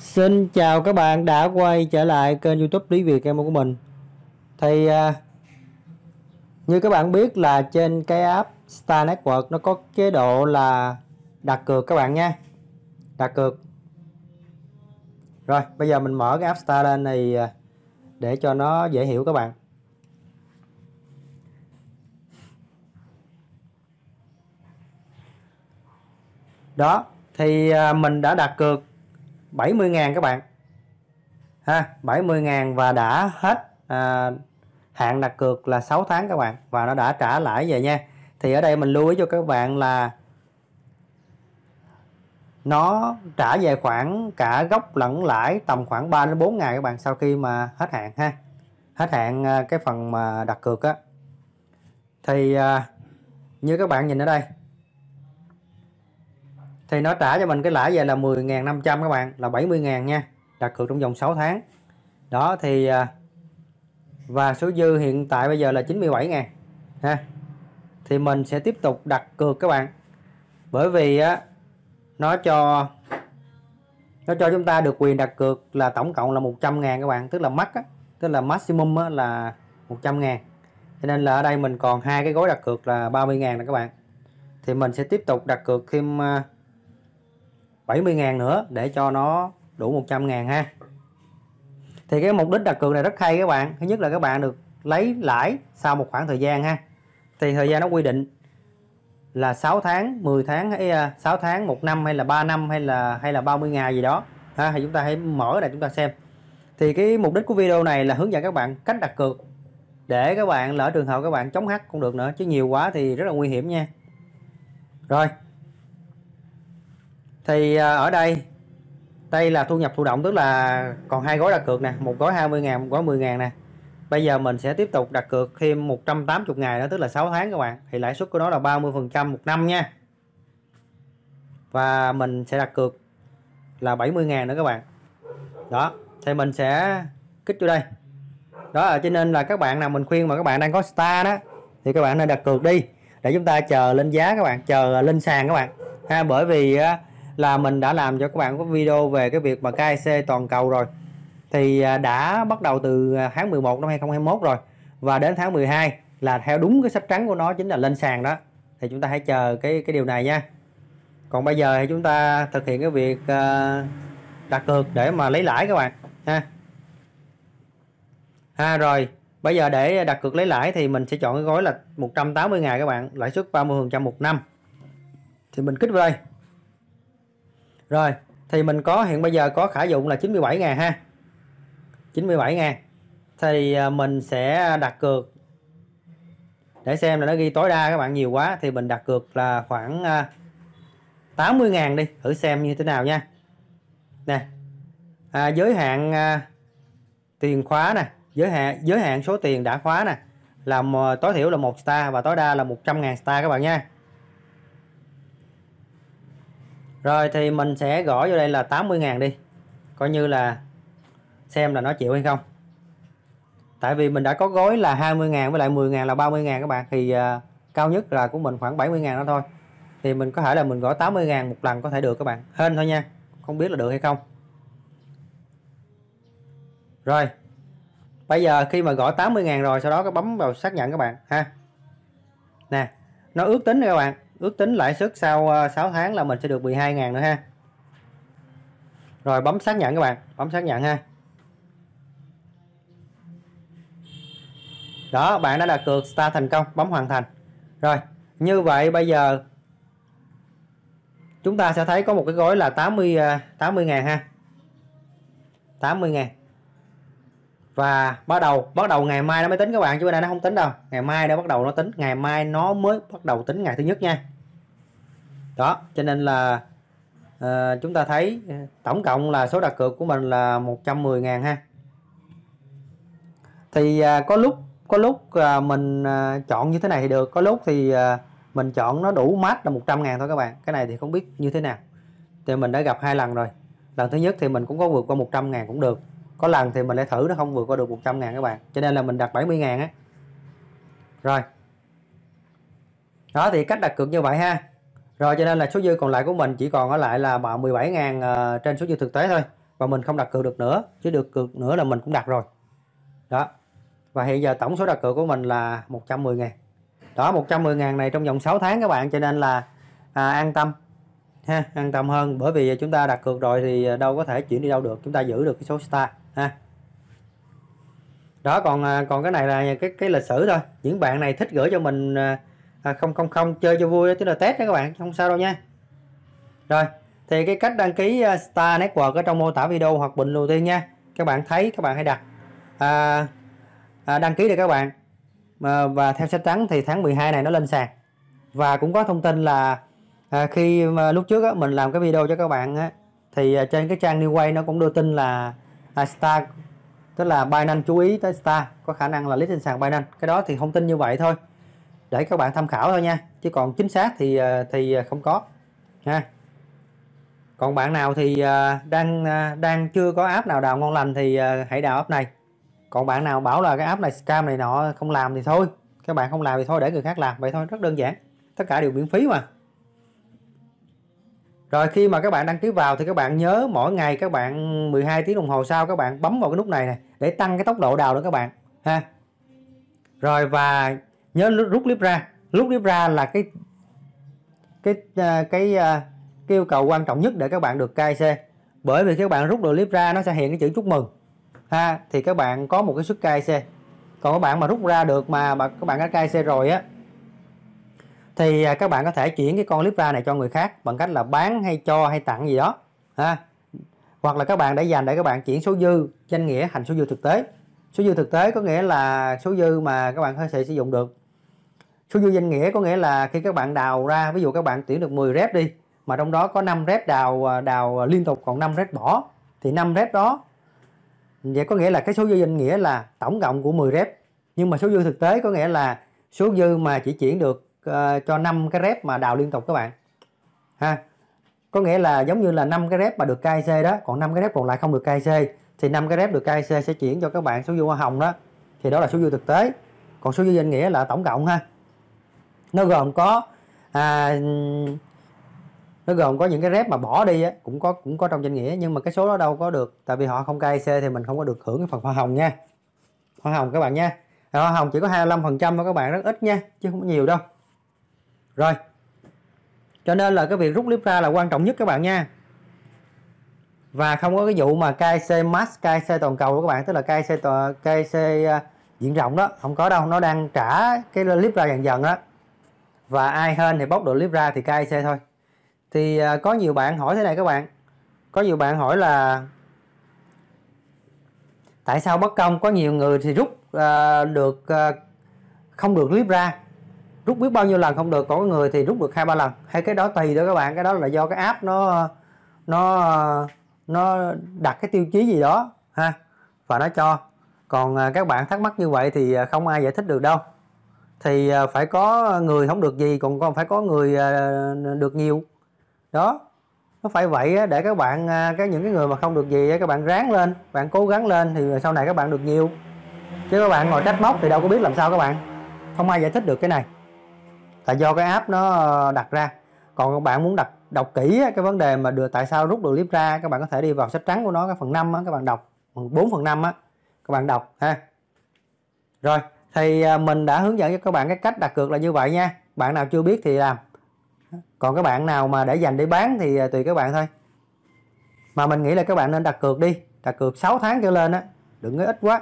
Xin chào các bạn đã quay trở lại kênh youtube Lý Việt em của mình Thì à, như các bạn biết là trên cái app Star Network nó có chế độ là đặt cược các bạn nha Đặt cược Rồi bây giờ mình mở cái app Star lên này à, để cho nó dễ hiểu các bạn Đó thì à, mình đã đặt cược 70.000 các bạn ha 70.000 và đã hết à, hạn đặt cược là 6 tháng các bạn và nó đã trả lãi về nha thì ở đây mình lưu ý cho các bạn là nó trả về khoảng cả gốc lẫn lãi tầm khoảng 3 đến 4 ngày các bạn sau khi mà hết hạn ha hết hạn à, cái phần mà đặt cược á thì à, như các bạn nhìn ở đây thì nó trả cho mình cái lãi về là 10.500 các bạn là 70.000 nha đặt cược trong vòng 6 tháng đó thì à, và số dư hiện tại bây giờ là 97.000 ha thì mình sẽ tiếp tục đặt cược các bạn bởi vì á nó cho nó cho chúng ta được quyền đặt cược là tổng cộng là 100 ngàn các bạn tức là max tức là maximum á, là 100 ngàn cho nên là ở đây mình còn hai cái gói đặt cược là 30 ngàn nè các bạn thì mình sẽ tiếp tục đặt cược thêm à, 70 ngàn nữa để cho nó đủ 100 ngàn ha thì cái mục đích đặt cược này rất hay các bạn thứ nhất là các bạn được lấy lãi sau một khoảng thời gian ha thì thời gian nó quy định là 6 tháng 10 tháng hay 6 à, tháng 1 năm hay là 3 năm hay là hay là 30 ngày gì đó ha thì chúng ta hãy mở này chúng ta xem thì cái mục đích của video này là hướng dẫn các bạn cách đặt cược để các bạn lỡ trường hợp các bạn chống hắt cũng được nữa chứ nhiều quá thì rất là nguy hiểm nha rồi thì à, ở đây đây là thu nhập thụ động tức là còn hai gói đặt cược nè một gói 20 ngàn một gói 10 ngàn nè bây giờ mình sẽ tiếp tục đặt cược thêm 180 ngày đó tức là 6 tháng các bạn thì lãi suất của nó là 30 phần trăm một năm nha và mình sẽ đặt cược là 70 ngàn nữa các bạn đó thì mình sẽ kích vô đây đó cho nên là các bạn nào mình khuyên mà các bạn đang có star đó thì các bạn nên đặt cược đi để chúng ta chờ lên giá các bạn chờ lên sàn các bạn ha bởi vì à, là mình đã làm cho các bạn có video về cái việc mà KIC toàn cầu rồi thì à, đã bắt đầu từ à, tháng 11 năm 2021 rồi và đến tháng 12 là theo đúng cái sách trắng của nó chính là lên sàn đó thì chúng ta hãy chờ cái cái điều này nha còn bây giờ thì chúng ta thực hiện cái việc à, đặt cược để mà lấy lãi các bạn ha ha rồi bây giờ để đặt cược lấy lãi thì mình sẽ chọn cái gói là 180 ngày các bạn lãi suất 30 phần trăm một năm thì mình kích vào đây rồi, thì mình có hiện bây giờ có khả dụng là 97 ngàn ha. 97 ngàn. Thì à, mình sẽ đặt cược để xem là nó ghi tối đa các bạn nhiều quá thì mình đặt cược là khoảng 80 à, ngàn đi, thử xem như thế nào nha. Nè. À, giới hạn à, tiền khóa nè, giới hạn giới hạn số tiền đã khóa nè, là tối thiểu là 1 star và tối đa là 100 ngàn star các bạn nha rồi thì mình sẽ gõ vô đây là 80.000 đi coi như là xem là nó chịu hay không tại vì mình đã có gói là 20.000 với lại 10.000 là 30.000 các bạn thì uh, cao nhất là của mình khoảng 70.000 đó thôi thì mình có thể là mình gõ 80.000 một lần có thể được các bạn hên thôi nha không biết là được hay không rồi bây giờ khi mà gõ 80.000 rồi sau đó có bấm vào xác nhận các bạn ha nè nó ước tính các bạn ước tính lãi suất sau 6 ờ, tháng là mình sẽ được 12.000 nữa ha rồi bấm xác nhận các bạn bấm xác nhận ha đó bạn đã đặt cược Star thành công bấm hoàn thành rồi như vậy bây giờ chúng ta sẽ thấy có một cái gói là 80 80 000 ha 80 000 và bắt đầu bắt đầu ngày mai nó mới tính các bạn chứ bữa nay nó không tính đâu ngày mai nó bắt đầu nó tính ngày mai nó mới bắt đầu tính ngày thứ nhất nha đó cho nên là à, chúng ta thấy ờ, tổng cộng là số đặt cược của mình là 110.000 ha thì à, có lúc có lúc à, mình à, chọn như thế này thì được có lúc thì à, mình chọn nó đủ mát là 100 ngàn thôi các bạn cái này thì không biết như thế nào thì mình đã gặp hai lần rồi lần thứ nhất thì mình cũng có vượt qua 100 ngàn cũng được có lần thì mình lại thử nó không vượt qua được 100 ngàn các bạn cho nên là mình đặt 70 ngàn á rồi đó thì cách đặt cược như vậy ha rồi cho nên là số dư còn lại của mình chỉ còn ở lại là 17 ngàn ờ, trên số dư thực tế thôi và mình không đặt cược được nữa chứ được cược nữa là mình cũng đặt rồi đó và hiện giờ tổng số đặt cược của mình là 110 ngàn đó 110 ngàn này trong vòng 6 tháng các bạn cho nên là à, an tâm ha an tâm hơn bởi vì chúng ta đặt cược rồi thì ờ, đâu có thể chuyển đi đâu được chúng ta giữ được cái số star ha đó còn à, còn cái này là cái cái lịch sử thôi những bạn này thích gửi cho mình à, à, không không không chơi cho vui tức là test đó các bạn không sao đâu nha rồi thì cái cách đăng ký Star Network ở trong mô tả video hoặc bình luận tiên nha các bạn thấy các bạn hãy đặt à, à, đăng ký đi các bạn à, và theo sách trắng thì tháng 12 này nó lên sàn và cũng có thông tin là à, khi mà lúc trước á, mình làm cái video cho các bạn á, thì trên cái trang Newway nó cũng đưa tin là à, star tức là Binance chú ý tới star có khả năng là list trên sàn Binance cái đó thì thông tin như vậy thôi để các bạn tham khảo thôi nha chứ còn chính xác thì à, thì không có ha còn bạn nào thì à, đang à, đang chưa có app nào đào ngon lành thì hãy đào app này còn bạn nào bảo là cái app này scam này nọ không làm thì thôi các bạn không làm thì thôi để người khác làm vậy thôi rất đơn giản tất cả đều miễn phí mà rồi khi mà các bạn đăng ký vào thì các bạn nhớ mỗi ngày các bạn 12 tiếng đồng hồ sau các bạn bấm vào cái nút này này để tăng cái tốc độ đào nữa các bạn ha rồi và nhớ rút clip ra rút clip ra là cái cái ờ, cái ờ, cái, yêu cầu quan trọng nhất để các bạn được KC bởi vì khi các bạn rút được clip ra nó sẽ hiện cái chữ chúc mừng ha thì các bạn có một cái suất KC còn các bạn mà rút ra được mà, mà các bạn đã KC rồi á thì à, các bạn có thể chuyển cái con Libra này cho người khác bằng cách là bán hay cho hay tặng gì đó ha hoặc là các bạn để dành để các bạn chuyển số dư danh nghĩa thành số dư thực tế số dư thực tế có nghĩa là số dư mà các bạn có thể sử dụng được số dư danh nghĩa có nghĩa là khi các bạn đào ra ví dụ các bạn tuyển được 10 rep đi mà trong đó có 5 rep đào à, đào liên tục còn 5 rep bỏ thì 5 rep đó vậy có nghĩa là cái số dư danh nghĩa là tổng cộng của 10 rep nhưng mà số dư thực tế có nghĩa là số dư mà chỉ chuyển được Ờ, cho 5 cái rep mà đào liên tục các bạn ha có nghĩa là giống như là 5 cái rep mà được KIC đó còn 5 cái rep còn lại không được KIC thì 5 cái rep được KIC sẽ chuyển cho các bạn số dư hoa hồng đó thì đó là số dư thực tế còn số dư danh nghĩa là tổng cộng ha nó gồm có à, nó gồm có những cái rep mà bỏ đi á, cũng có cũng có trong danh nghĩa nhưng mà cái số đó đâu có được tại vì họ không KIC thì mình không có được hưởng cái phần hoa hồng nha hoa hồng các bạn nha hoa hồng chỉ có 25 phần trăm thôi các bạn rất ít nha chứ không có nhiều đâu rồi cho nên là cái việc rút clip ra là quan trọng nhất các bạn nha và không có cái vụ mà KC Max, KC toàn cầu của các bạn tức là KC toàn, KC à, diện rộng đó không có đâu nó đang trả cái clip ra dần dần đó và ai hơn thì bóc được clip ra thì KC thôi thì à, có nhiều bạn hỏi thế này các bạn có nhiều bạn hỏi là tại sao bất công có nhiều người thì rút uh, được uh, không được clip ra rút biết bao nhiêu lần không được có người thì rút được hai ba lần hay cái đó tùy đó các bạn cái đó là do cái app nó nó nó đặt cái tiêu chí gì đó ha và nó cho còn à, các bạn thắc mắc như vậy thì à, không ai giải thích được đâu thì à, phải có người không được gì còn còn phải có người được nhiều đó nó phải vậy để các bạn cái những cái người mà không được gì các bạn ráng lên bạn cố gắng lên thì sau này các bạn được nhiều chứ các bạn ngồi trách móc thì đâu có biết làm sao các bạn không ai giải thích được cái này tại do cái app nó ờ, đặt ra còn các bạn muốn đặt đọc kỹ cái vấn đề mà đưa tại sao rút được clip ra các bạn có thể đi vào sách trắng của nó cái phần 5 á, các bạn đọc phần 4 phần 5 á các bạn đọc ha rồi thì ờ, mình đã hướng dẫn cho các bạn cái cách đặt cược là như vậy nha bạn nào chưa biết thì làm còn các bạn nào mà để dành để bán thì ờ, tùy các bạn thôi mà mình nghĩ là các bạn nên đặt cược đi đặt cược 6 tháng trở lên á đừng có ít quá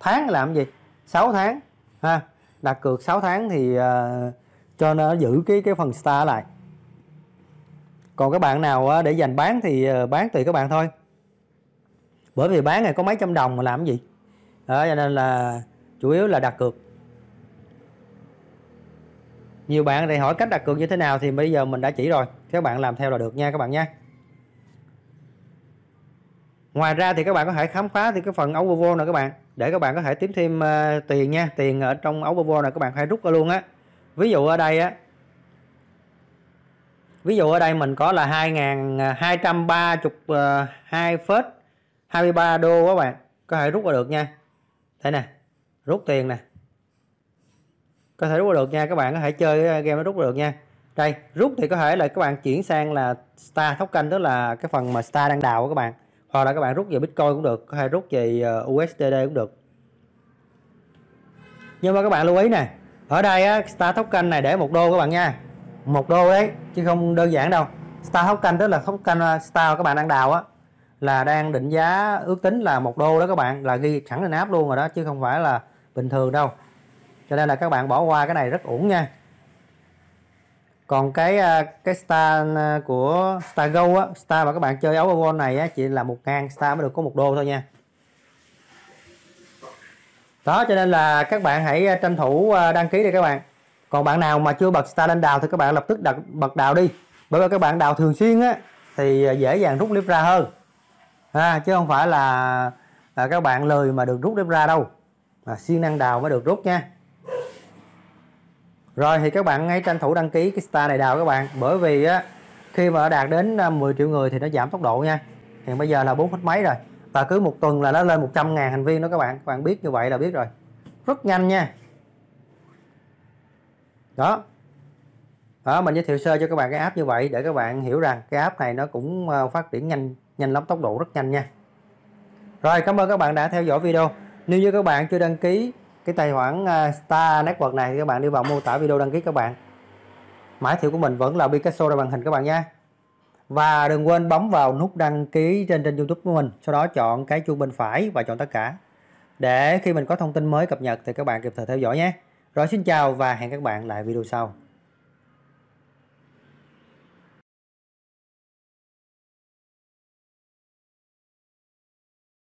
tháng làm gì 6 tháng ha đặt cược 6 tháng thì uh, cho nó giữ cái cái phần star lại còn các bạn nào ờ, để dành bán thì ờ, bán tùy các bạn thôi bởi vì bán này có mấy trăm đồng mà làm cái gì đó cho nên là chủ yếu là đặt cược nhiều bạn này hỏi cách đặt cược như thế nào thì bây giờ mình đã chỉ rồi các bạn làm theo là được nha các bạn nhé ngoài ra thì các bạn có thể khám phá thì cái phần overvo này các bạn để các bạn có thể kiếm thêm uh, tiền nha tiền ở trong overvo này các bạn hãy rút ra luôn á ví dụ ở đây á ví dụ ở đây mình có là 2232 à, à, phết 23 đô các bạn có thể rút ra được nha thế nè rút tiền nè có thể rút ra được nha các bạn có thể chơi game rút ra được nha đây rút thì có thể là các bạn chuyển sang là star thóc canh tức là cái phần mà star đang đào của các bạn hoặc là các bạn rút về bitcoin cũng được có thể rút về à, usdd cũng được nhưng mà các bạn lưu ý nè ở đây á, star token này để một đô các bạn nha một đô đấy chứ không đơn giản đâu star token tức là token ờ, star các bạn đang đào á là đang định giá ước tính là một đô đó các bạn là ghi sẵn lên áp luôn rồi đó chứ không phải là bình thường đâu cho nên là các bạn bỏ qua cái này rất ổn nha còn cái ờ, cái star ờ, của Star Go á, star mà các bạn chơi ấu Gold này á chỉ là một ngàn star mới được có một đô thôi nha đó cho nên là các bạn hãy à, tranh thủ à, đăng ký đi các bạn còn bạn nào mà chưa bật star lên đào thì các bạn lập tức đặt bật đào đi bởi vì các bạn đào thường xuyên á thì à, dễ dàng rút clip ra hơn à, chứ không phải là, là các bạn lời mà được rút clip ra đâu Mà siêng năng đào mới được rút nha rồi thì các bạn ngay tranh thủ đăng ký cái star này đào các bạn bởi vì á khi mà đạt đến 10 triệu người thì nó giảm tốc độ nha hiện bây giờ là bốn phút mấy rồi và cứ một tuần là nó lên 100 ngàn hành vi đó các bạn các bạn biết như vậy là biết rồi rất nhanh nha đó đó mình giới thiệu sơ cho các bạn cái app như vậy để các bạn hiểu rằng cái app này nó cũng ờ, phát triển nhanh nhanh lắm tốc độ rất nhanh nha rồi cảm ơn các bạn đã theo dõi video nếu như các bạn chưa đăng ký cái tài khoản ờ, Star Network này thì các bạn đi vào mô tả video đăng ký các bạn mã thiệu của mình vẫn là Picasso ra màn hình các bạn nha và đừng quên bấm vào nút đăng ký trên trên YouTube của mình sau đó chọn cái chuông bên phải và chọn tất cả để khi mình có thông tin mới cập nhật thì các bạn kịp thời theo dõi nhé rồi xin chào và hẹn các bạn lại video sau